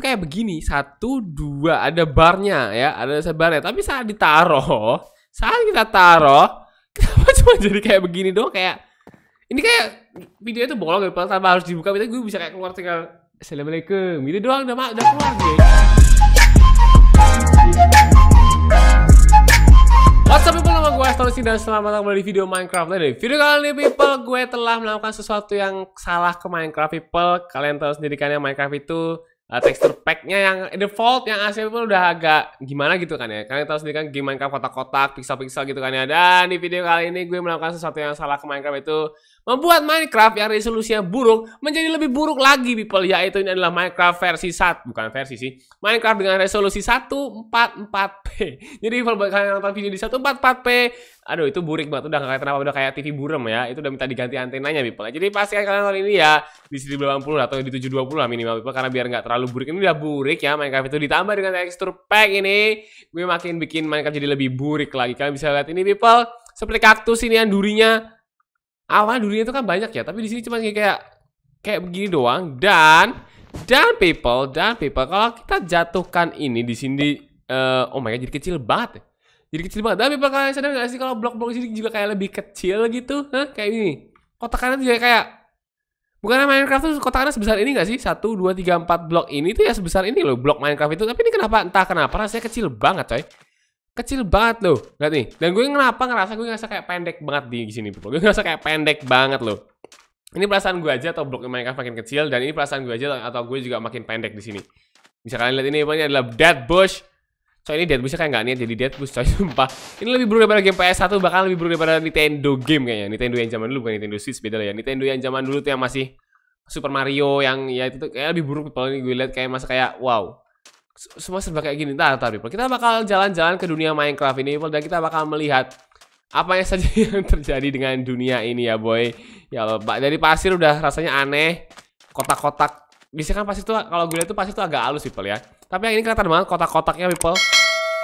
itu kayak begini satu dua ada barnya ya ada sebarnya tapi saat ditaruh saat kita taruh kenapa cuma jadi kayak begini doang kayak ini kayak videonya itu bolong gitu tanpa harus dibuka itu gue bisa kayak keluar tinggal assalamualaikum gitu doang udah udah keluar gitu What's up people, nama gue Astonisi dan selamat datang kembali di video Minecraft di video kali ini people, gue telah melakukan sesuatu yang salah ke Minecraft people Kalian tahu sendiri kan yang Minecraft itu uh, ah, texture packnya yang default yang asli pun udah agak gimana gitu kan ya kalian tahu sendiri kan game Minecraft kotak-kotak pixel-pixel gitu kan ya dan di video kali ini gue melakukan sesuatu yang salah ke Minecraft itu membuat Minecraft yang resolusinya buruk menjadi lebih buruk lagi people yaitu ini adalah Minecraft versi 1 bukan versi sih Minecraft dengan resolusi 144p jadi kalau kalian nonton video di 144p aduh itu burik banget udah kayak kenapa udah kayak TV buram ya itu udah minta diganti antenanya people jadi pastikan kalian nonton ini ya di 1080 atau di 720 lah minimal people karena biar nggak terlalu burik ini udah burik ya Minecraft itu ditambah dengan tekstur pack ini gue makin bikin Minecraft jadi lebih burik lagi kalian bisa lihat ini people seperti kaktus ini yang durinya awal dunia itu kan banyak ya tapi di sini cuma kayak kayak begini doang dan dan people dan people kalau kita jatuhkan ini di sini uh, oh my god jadi kecil banget ya. jadi kecil banget Tapi people kalian sadar nggak sih kalau blok-blok di sini juga kayak lebih kecil gitu Hah? kayak ini kotakannya juga kayak bukan Minecraft tuh kotakannya sebesar ini nggak sih satu dua tiga empat blok ini tuh ya sebesar ini loh blok Minecraft itu tapi ini kenapa entah kenapa rasanya kecil banget coy kecil banget loh lihat nih dan gue kenapa ngerasa gue ngerasa kayak pendek banget di sini bro gue ngerasa kayak pendek banget loh ini perasaan gue aja atau blok Minecraft makin kecil dan ini perasaan gue aja atau gue juga makin pendek di sini bisa kalian lihat ini ini adalah dead bush so ini dead bushnya kayak nggak niat jadi dead bush coy sumpah ini lebih buruk daripada game PS1 bahkan lebih buruk daripada Nintendo game kayaknya Nintendo yang zaman dulu bukan Nintendo Switch beda lah ya Nintendo yang zaman dulu tuh yang masih Super Mario yang ya itu tuh kayak lebih buruk kalau gue lihat kayak masa kayak wow semua serba kayak gini. ntar tapi kita bakal jalan-jalan ke dunia Minecraft ini, dan kita bakal melihat apa yang saja yang terjadi dengan dunia ini ya, boy. Ya, Pak, dari pasir udah rasanya aneh, kotak-kotak. Bisa kan pasir tuh kalau gue lihat tuh pasir tuh agak halus, people ya. Tapi yang ini kelihatan banget kotak-kotaknya, people.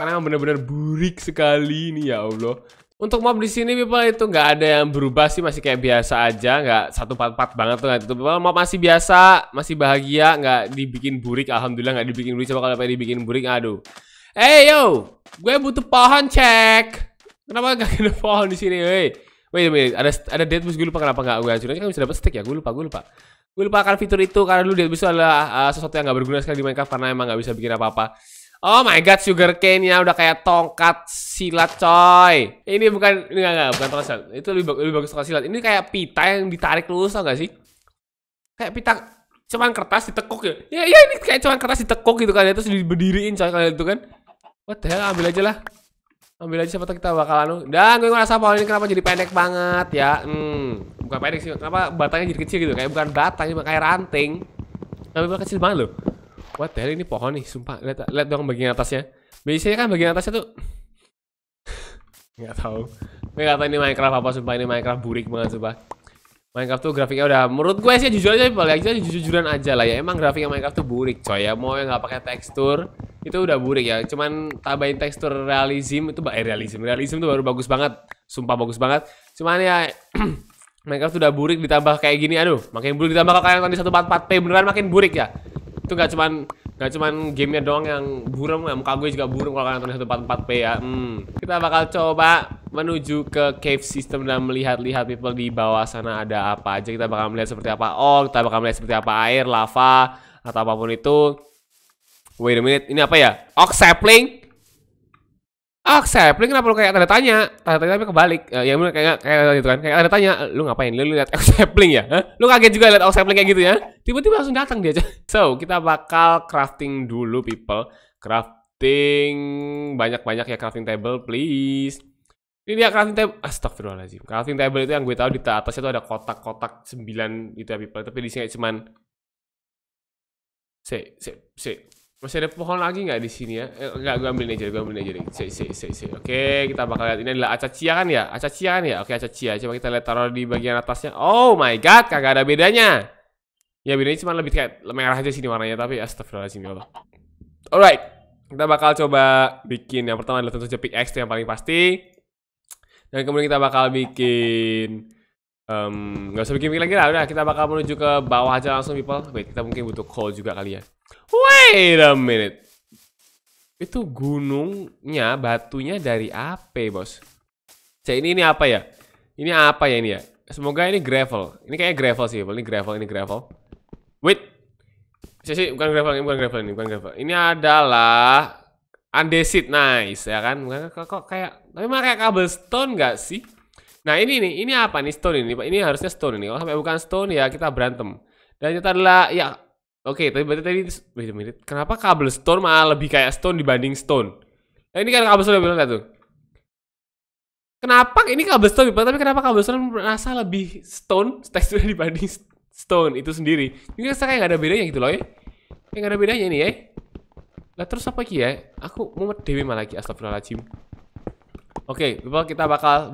Karena bener-bener burik sekali ini ya Allah. Untuk mob di sini people itu nggak ada yang berubah sih masih kayak biasa aja nggak satu empat empat banget tuh itu people mob masih biasa masih bahagia nggak dibikin burik alhamdulillah nggak dibikin burik coba kalau pengen dibikin burik aduh eh hey, yo gue butuh pohon cek kenapa gak ada pohon di sini wey wait a ada ada bus gue lupa kenapa nggak gue hancurin kan bisa dapat stick ya gue lupa gue lupa gue lupa akan fitur itu karena dulu deadbus itu adalah uh, sesuatu yang nggak berguna sekali di Minecraft karena emang nggak bisa bikin apa apa Oh my god, sugar cane-nya udah kayak tongkat silat coy. Ini bukan ini enggak enggak bukan tongkat Itu lebih, lebih bagus tongkat silat. Ini kayak pita yang ditarik lurus enggak sih? Kayak pita cuman kertas ditekuk ya. Ya ya ini kayak cuman kertas ditekuk gitu kan. Itu ya, Terus diberdiriin coy kalian itu kan. What the hell, ambil aja lah. Ambil aja siapa kita bakal anu. Dan gue ngerasa pohon ini kenapa jadi pendek banget ya. Hmm, bukan pendek sih. Kenapa batangnya jadi kecil gitu? Kayak bukan batang, kayak ranting. Tapi kecil banget loh. What the hell ini pohon nih, sumpah. Lihat, lihat dong bagian atasnya. Biasanya kan bagian atasnya tuh nggak tahu. Gue tahu ini Minecraft apa sumpah ini Minecraft burik banget sumpah. Minecraft tuh grafiknya udah menurut gue sih jujur aja paling aja jujur-jujuran aja lah ya. Emang grafiknya Minecraft tuh burik coy ya. Mau yang nggak pakai tekstur itu udah burik ya. Cuman tambahin tekstur realism itu eh realism. Realism tuh baru bagus banget. Sumpah bagus banget. Cuman ya Minecraft tuh udah burik ditambah kayak gini aduh makin burik ditambah kalau kalian tadi di 144p beneran makin burik ya itu gak cuman gak cuman gamenya doang yang buram ya muka gue juga buram kalau kalian tempat 144p ya hmm. kita bakal coba menuju ke cave system dan melihat-lihat people di bawah sana ada apa aja kita bakal melihat seperti apa oh kita bakal melihat seperti apa air lava atau apapun itu wait a minute ini apa ya ox sapling ah sapling kenapa lu kayak tanda tanya tanda tanya tapi kebalik uh, ya bener kayak kayak gitu kan kayak tanda tanya lu ngapain lu, lu lihat accepting ya huh? lu kaget juga lihat accepting kayak gitu ya tiba-tiba langsung datang dia aja so kita bakal crafting dulu people crafting banyak-banyak ya crafting table please ini dia crafting table astagfirullahaladzim crafting table itu yang gue tahu di atasnya itu ada kotak-kotak sembilan gitu ya people tapi di sini cuman se se se masih ada pohon lagi nggak di sini ya? Eh, nggak, gue ambil aja, gue ambil aja deh. Si, si, si, si. Oke, kita bakal lihat ini adalah acacia kan ya? Acacia kan ya? Oke, acacia. Coba kita lihat taruh di bagian atasnya. Oh my god, kagak ada bedanya. Ya bedanya cuma lebih kayak merah aja sini warnanya, tapi astagfirullahaladzim ya Allah. Alright, kita bakal coba bikin yang pertama adalah tentu saja pickaxe yang paling pasti. Dan kemudian kita bakal bikin um, Gak usah bikin-bikin lagi lah, udah kita bakal menuju ke bawah aja langsung people Wait, kita mungkin butuh call juga kali ya Wait a minute. Itu gunungnya batunya dari apa, Bos? Cek ini ini apa ya? Ini apa ya ini ya? Semoga ini gravel. Ini kayak gravel sih, ini gravel, ini gravel. Wait. Cek sih, bukan gravel, ini bukan gravel, ini bukan gravel. Ini adalah andesit nice ya kan? Kok, kok kayak tapi mah kayak cobblestone nggak sih? Nah ini nih, ini apa nih stone ini? Ini harusnya stone ini. Kalau sampai bukan stone ya kita berantem. Dan kita adalah ya Oke, okay, tapi berarti tadi wait a Kenapa kabel stone malah lebih kayak stone dibanding stone? Nah, ini kan kabel stone bilang tuh. Kenapa ini kabel stone tapi kenapa kabel stone merasa lebih stone teksturnya dibanding stone itu sendiri? Ini saya kayak nggak ada bedanya gitu loh ya. Kayak nggak ada bedanya ini ya. Lah terus apa lagi ya? Aku mau dewi malah lagi astagfirullahaladzim. Oke, okay, kita bakal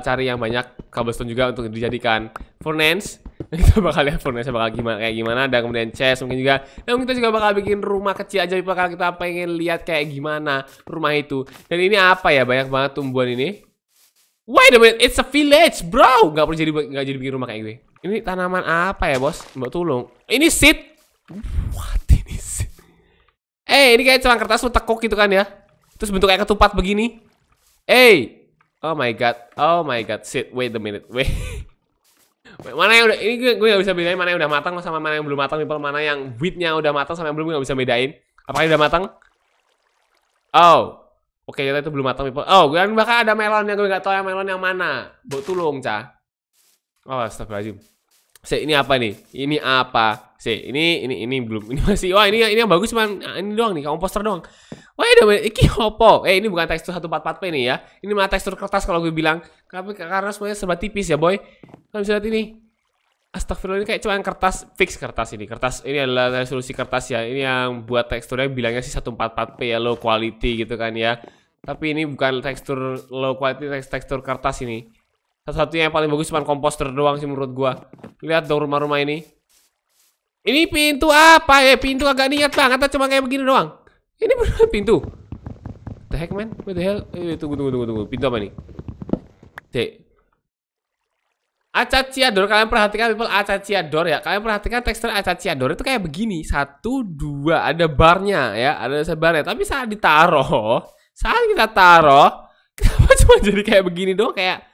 cari yang banyak kabel stone juga untuk dijadikan furnace kita bakal lihat furnace bakal gimana kayak gimana dan kemudian chest mungkin juga dan kita juga bakal bikin rumah kecil aja bakal kita pengen lihat kayak gimana rumah itu dan ini apa ya banyak banget tumbuhan ini Wait a minute, it's a village, bro. Gak perlu jadi gak jadi bikin rumah kayak gue. Ini tanaman apa ya, bos? Mbak tolong. Ini seed. What ini seed? Eh, ini kayak celang kertas lu tekuk gitu kan ya? Terus bentuk kayak ketupat begini. Eh, hey. oh my god, oh my god, seed. Wait a minute, wait. mana yang udah ini gue gue gak bisa bedain mana yang udah matang sama mana yang belum matang people mana yang witnya udah matang sama yang belum gue gak bisa bedain apakah udah matang oh oke okay, itu belum matang people oh gue kan bakal ada melon yang gue gak tau yang melon yang mana buat tulung cah oh astagfirullahaladzim si ini apa nih ini apa si ini ini ini belum ini masih wah ini ini yang bagus cuman ah, ini doang nih kamu poster doang Wait oh, a minute, ini apa? Eh ini bukan tekstur 144p nih ya. Ini mah tekstur kertas kalau gue bilang. Tapi karena semuanya serba tipis ya boy. Kalian bisa lihat ini. Astagfirullah ini kayak cuma kertas fix kertas ini. Kertas ini adalah resolusi kertas ya. Ini yang buat teksturnya bilangnya sih 144p ya low quality gitu kan ya. Tapi ini bukan tekstur low quality tekstur kertas ini. Satu-satunya yang paling bagus cuma komposter doang sih menurut gua. Lihat dong rumah-rumah ini. Ini pintu apa ya? Pintu agak niat banget, cuma kayak begini doang. Ini benar pintu. What the heck man? What the hell? Eh, eh tunggu tunggu tunggu tunggu. Pintu apa nih? Acacia Acaciador kalian perhatikan people acaciador ya. Kalian perhatikan tekstur acaciador itu kayak begini. Satu, dua, ada barnya ya, ada sebarnya. Tapi saat ditaro saat kita taro kenapa cuma jadi kayak begini dong? kayak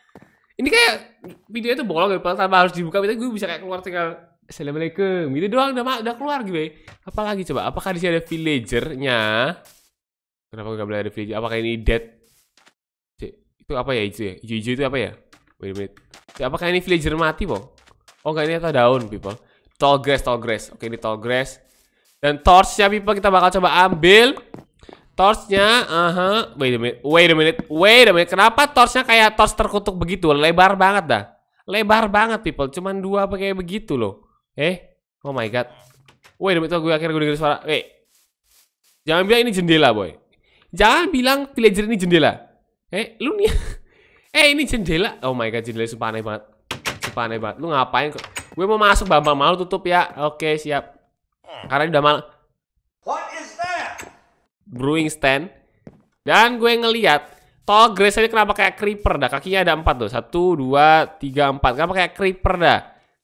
ini kayak videonya tuh bolong gitu tanpa harus dibuka, kita gue bisa kayak keluar tinggal Assalamualaikum. Gitu doang udah udah keluar gitu. Ya. Apalagi coba? Apakah di sini ada villagernya? Kenapa nggak boleh ada villager? Apakah ini dead? Cik, itu apa ya itu ya? Hijau-hijau itu apa ya? Wait a minute. Cik, apakah ini villager mati, Bang? Oh, nggak ini atau daun, people. Tall grass, tall grass. Oke, ini tall grass. Dan torchnya, people, kita bakal coba ambil. Torchnya, aha, uh -huh. wait a minute, wait a minute, wait a minute. Kenapa torchnya kayak torch terkutuk begitu? Lebar banget dah. Lebar banget, people. Cuman dua pakai begitu loh. Eh, oh my god. Woi, demi gue akhirnya gue denger suara. Wait. Jangan bilang ini jendela, boy. Jangan bilang villager ini jendela. Eh, lu nih. eh, ini jendela. Oh my god, jendela sumpah aneh banget. Sumpah aneh banget. Lu ngapain kok? Gue mau masuk, Bambang malu tutup ya. Oke, siap. Karena udah malu. What is that? Brewing stand. Dan gue ngeliat Tall Grace ini kenapa kayak creeper dah? Kakinya ada empat tuh. Satu, dua, tiga, empat. Kenapa kayak creeper dah?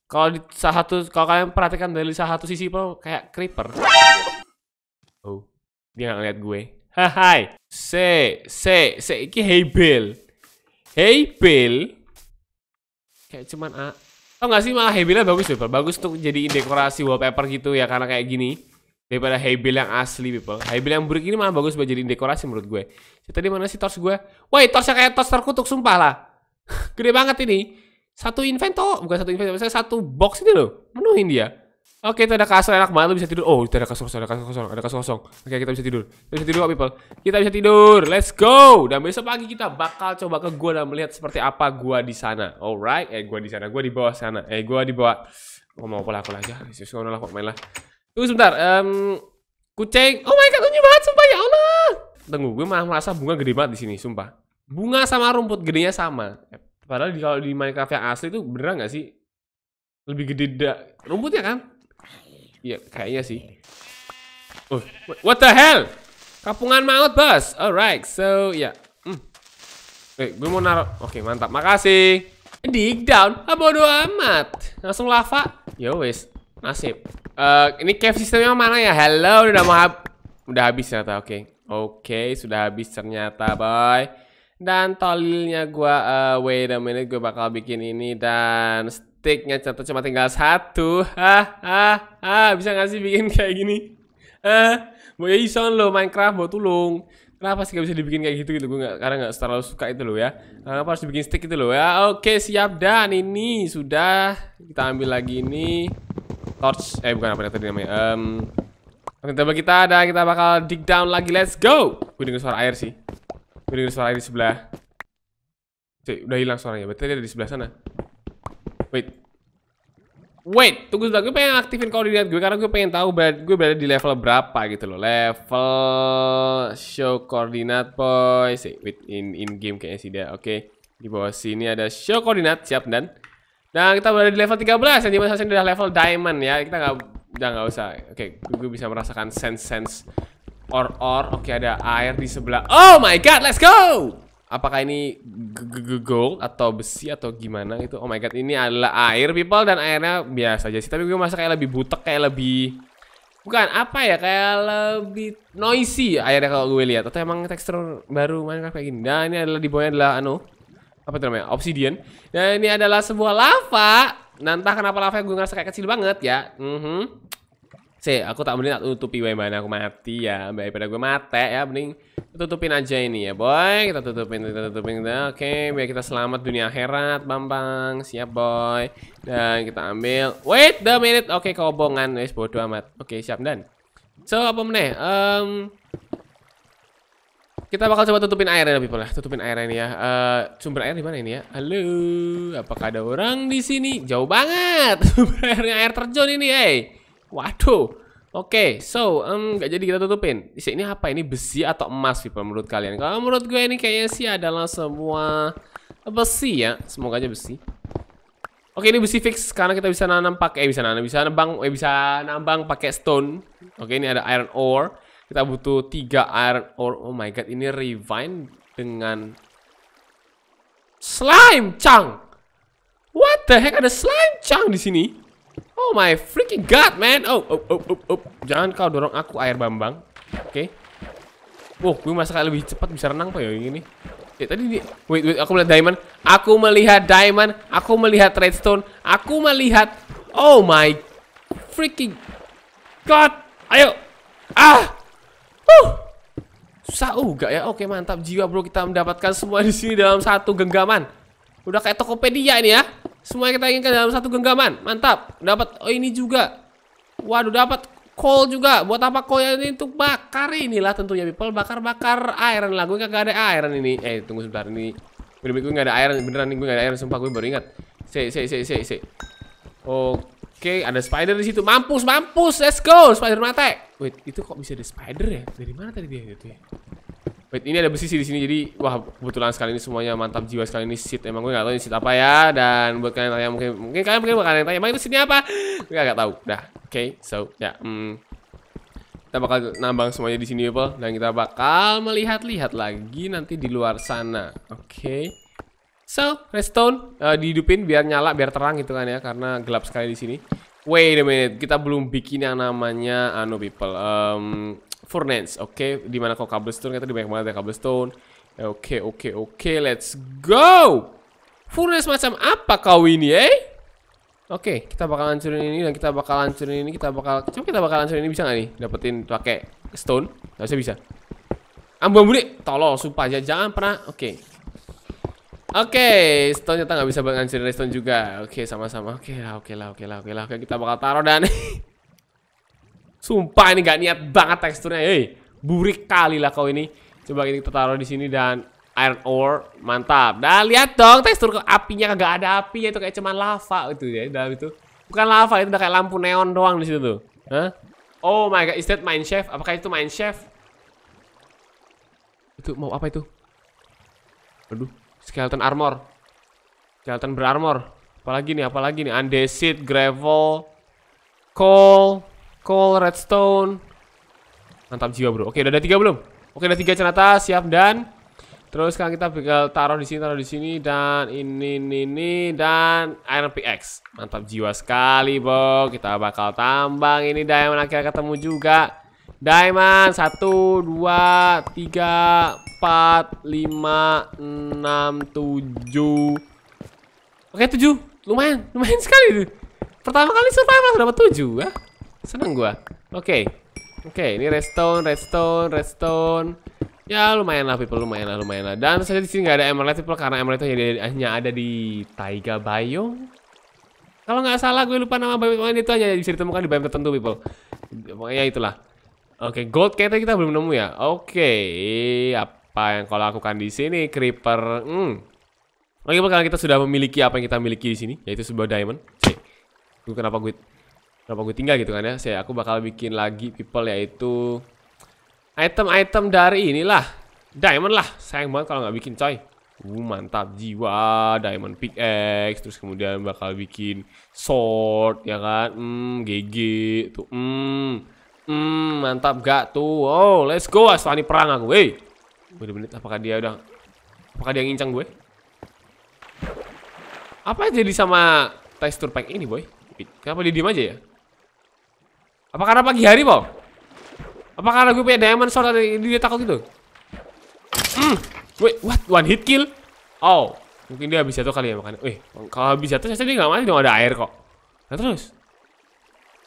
Kalau di satu kalau kalian perhatikan dari salah satu sisi bro kayak creeper. Oh, dia nggak ngeliat gue. hai, se, se, se, iki hey Bill, hey Bill. Kayak cuman a. Tau nggak sih malah hey bagus people, bagus untuk jadi dekorasi wallpaper gitu ya karena kayak gini daripada hey yang asli people. Hey yang buruk ini malah bagus buat jadi dekorasi menurut gue. Tadi mana sih tors gue? Woi, torsnya kayak tors terkutuk sumpah lah. Gede banget ini satu inventor bukan satu inventor misalnya satu box ini loh menuhin dia oke itu ada kasur enak banget bisa tidur oh itu ada kasur kosong ada kasur kosong ada kasur kosong oke kita bisa tidur kita bisa tidur people kita bisa tidur let's go dan besok pagi kita bakal coba ke gua dan melihat seperti apa gua di sana alright eh gua di sana gua di bawah sana eh gua di bawah mau mau lah ah, aku aja Yesus lah kok main lah tunggu sebentar um, kucing oh my god lucu banget sumpah ya Allah tunggu gue malah merasa bunga gede banget di sini sumpah bunga sama rumput gedenya sama Padahal di, kalau di Minecraft yang asli itu beneran nggak sih? Lebih gede da rumputnya kan? Iya, kayaknya sih. Oh, what the hell? Kapungan maut, bos. Alright, so ya. Yeah. Hmm. Eh, gue mau naro. Oke, okay, mantap. Makasih. Dig down. abo ah, bodo amat. Langsung lava. yo wes. Nasib. Uh, ini cave sistemnya mana ya? Hello, udah mau hab udah habis ternyata. Oke. Okay. Oke, okay, sudah habis ternyata, boy. Dan tolilnya gue, uh, wait a minute, gue bakal bikin ini dan sticknya contoh cuma tinggal satu. Ah, ah, ah, bisa gak sih bikin kayak gini? Ah, mau ya ison lo Minecraft, mau tulung. Kenapa sih gak bisa dibikin kayak gitu gitu? Gue gak, karena gak terlalu suka itu loh ya. Kenapa harus dibikin stick itu loh ya? Oke siap dan ini sudah kita ambil lagi ini torch. Eh bukan apa yang tadi namanya. Um, kita ada kita bakal dig down lagi. Let's go. Gue dengar suara air sih. Tuh suara di sebelah. Cek, udah hilang suaranya. Berarti dia ada di sebelah sana. Wait. Wait, tunggu sebentar. Gue pengen aktifin koordinat gue karena gue pengen tahu ber gue berada di level berapa gitu loh. Level show koordinat, boy. Sih, wait in in game kayaknya sih dia. Oke. Okay. Di bawah sini ada show koordinat, siap dan nah kita berada di level 13 yang dimana saya sudah level diamond ya. Kita nggak udah nggak usah. Oke, okay, gue bisa merasakan sense sense Or or Oke okay, ada air di sebelah Oh my god let's go Apakah ini gold atau besi atau gimana gitu Oh my god ini adalah air people dan airnya biasa aja sih Tapi gue merasa kayak lebih butek kayak lebih Bukan apa ya kayak lebih noisy ya airnya kalau gue lihat atau emang tekstur baru Minecraft kayak gini. Nah ini adalah di bawahnya adalah anu apa itu namanya obsidian. Nah ini adalah sebuah lava. Nah entah kenapa lava gue ngerasa kayak kecil banget ya. Mm -hmm sih aku tak mending tak tutupi wae mana aku mati ya. Daripada gue mate ya, mending tutupin aja ini ya, boy. Kita tutupin, kita tutupin. Oke, biar kita selamat dunia akhirat, Bambang. Siap, boy. Dan kita ambil. Wait the minute. Oke, okay, kobongan. Wes bodoh amat. Oke, siap dan. So, apa meneh? Um, kita bakal coba tutupin airnya lebih pula tutupin airnya ini ya. Uh, sumber air di mana ini ya? Halo, apakah ada orang di sini? Jauh banget. Sumber airnya air terjun ini, hey. Waduh. Oke, okay, so um, gak jadi kita tutupin. Ini apa? Ini besi atau emas, sih? menurut kalian? Kalau menurut gue ini kayaknya sih adalah semua besi ya. Semoga aja besi. Oke, ini besi fix karena kita bisa nanam pakai eh, bisa nanam, bisa nambang, eh, bisa nambang pakai stone. Oke, ini ada iron ore. Kita butuh tiga iron ore. Oh my god, ini refine dengan slime chunk. What the heck ada slime chunk di sini? Oh my freaking god, man. Oh, oh, oh, oh, oh. Jangan kau dorong aku air Bambang. Oke. Okay. Oh, wow, gue masa lebih cepat bisa renang pak ya ini. Ya tadi wait wait aku melihat diamond. Aku melihat diamond, aku melihat redstone, aku melihat Oh my freaking god. Ayo. Ah. Uh. Susah oh, enggak ya? Oke, mantap jiwa bro kita mendapatkan semua di sini dalam satu genggaman. Udah kayak Tokopedia ini ya. Semua kita inginkan dalam satu genggaman. Mantap. Dapat oh ini juga. Waduh, dapat coal juga. Buat apa coal ini untuk bakar inilah tentunya people bakar-bakar iron lah. Gue kagak ada iron ini. Eh, tunggu sebentar ini. Bener, -bener gue gak ada iron, beneran nih gue gak ada iron sumpah gue baru ingat. Se se se se se. Oke, ada spider di situ. Mampus, mampus. Let's go, spider mate. Wait, itu kok bisa ada spider ya? Dari mana tadi dia itu ya? Wait, ini ada besi di sini jadi wah kebetulan sekali ini semuanya mantap jiwa sekali ini seat emang gue gak tahu ini seat apa ya dan buat kalian tanya mungkin mungkin kalian mungkin bakal tanya emang itu seatnya apa? Gue gak tahu. Dah, oke, okay, so ya, yeah, hmm, kita bakal nambang semuanya di sini ya, dan kita bakal melihat-lihat lagi nanti di luar sana. Oke. Okay. So, redstone uh, dihidupin biar nyala, biar terang gitu kan ya karena gelap sekali di sini. Wait a minute, kita belum bikin yang namanya anu people. Um, Furnace, oke, okay. di mana kok cobblestone? Kita di banyak banget ya cobblestone. Eh, oke, okay, oke, okay, oke, okay. let's go. Furnace macam apa kau ini, eh? Oke, okay, kita bakal hancurin ini dan kita bakal hancurin ini, kita bakal coba kita bakal hancurin ini bisa gak nih? Dapetin pakai stone? Gak bisa bisa. Ambu-ambu nih, tolol sumpah jangan pernah. Oke. Okay. Oke, okay, stone nyata nggak bisa banget hancurin stone juga. Oke, okay, sama-sama. Oke okay lah, oke okay lah, oke okay lah, oke okay lah. Oke, okay, kita bakal taruh dan Sumpah ini gak niat banget teksturnya. Hei, burik kali lah kau ini. Coba kita taruh di sini dan iron ore, mantap. Dan lihat dong tekstur apinya kagak ada apinya itu kayak cuman lava gitu ya dalam itu. Bukan lava itu udah kayak lampu neon doang di situ tuh. Hah? Oh my god, is that mine chef? Apakah itu mine chef? Itu mau apa itu? Aduh, skeleton armor. Skeleton berarmor. Apalagi nih, apalagi nih? andesit, gravel, coal, coal, redstone. Mantap jiwa, bro. Oke, udah ada tiga belum? Oke, ada tiga cenata, siap dan terus sekarang kita bakal taruh di sini, taruh di sini dan ini ini ini dan iron X, Mantap jiwa sekali, bro. Kita bakal tambang ini diamond akhirnya ketemu juga. Diamond satu, dua, tiga, empat, lima, enam, tujuh. Oke tujuh, Lumayan, lumayan sekali itu. Pertama kali survival dapat tujuh ya. Seneng gua. Oke. Okay. Oke, okay, ini redstone, redstone, redstone. Ya lumayan lah people, lumayan lah, lumayan lah. Dan saya di sini nggak ada emerald people karena emerald itu hanya ada di taiga biome. Kalau nggak salah gue lupa nama biome itu hanya bisa ditemukan di biome tertentu people. Pokoknya itulah. Oke, okay, gold kayaknya kita belum nemu ya. Oke, okay, apa yang kalau lakukan di sini creeper? Hmm. Oke, okay, kalau kita sudah memiliki apa yang kita miliki di sini, yaitu sebuah diamond. Cek. Gue kenapa gue berapa gue tinggal gitu kan ya saya aku bakal bikin lagi people yaitu item-item dari inilah diamond lah sayang banget kalau nggak bikin coy uh, mantap jiwa diamond pickaxe terus kemudian bakal bikin sword ya kan hmm GG tuh hmm hmm mantap gak tuh oh let's go aswani perang aku hey bener-bener apakah dia udah apakah dia ngincang gue apa jadi sama tekstur pack ini boy kenapa dia diem aja ya apa karena pagi hari, Bang? Apa karena gue punya diamond sword dan dia takut gitu? Hmm. Wait, what? One hit kill? Oh, mungkin dia habis jatuh kali ya makanya. Eh, kalau habis jatuh saya dia nggak mati dong ada air kok. Nah terus,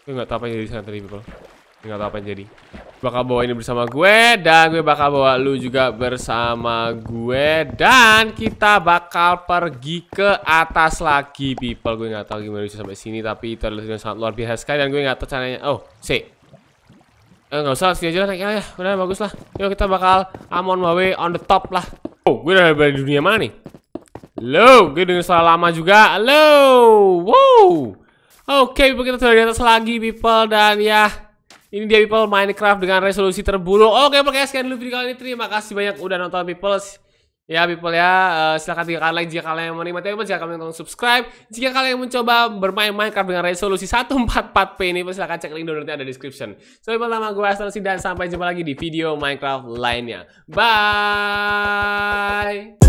gue nggak tahu apa yang jadi sana tadi, people. Gue nggak tahu apa yang jadi bakal bawa ini bersama gue dan gue bakal bawa lu juga bersama gue dan kita bakal pergi ke atas lagi people gue nggak tahu gimana bisa sampai sini tapi itu adalah yang sangat luar biasa sekali dan gue nggak tahu caranya oh si eh, nggak usah sini aja lah naik ya, ya. udah bagus lah yuk kita bakal amon my on the top lah oh gue udah berada di dunia mana nih lo gue dengan salah lama juga lo wow oke okay, kita sudah di atas lagi people dan ya ini dia people Minecraft dengan resolusi terburuk. Oke, okay, pakai sekian dulu video kali ini. Terima kasih banyak udah nonton people. Ya people ya, uh, silahkan tinggalkan like jika kalian menikmati video, jika kalian mau subscribe. Jika kalian mencoba bermain Minecraft dengan resolusi 144p ini, silahkan cek link downloadnya ada di description. So people, nama gue Astrosi dan sampai jumpa lagi di video Minecraft lainnya. Bye!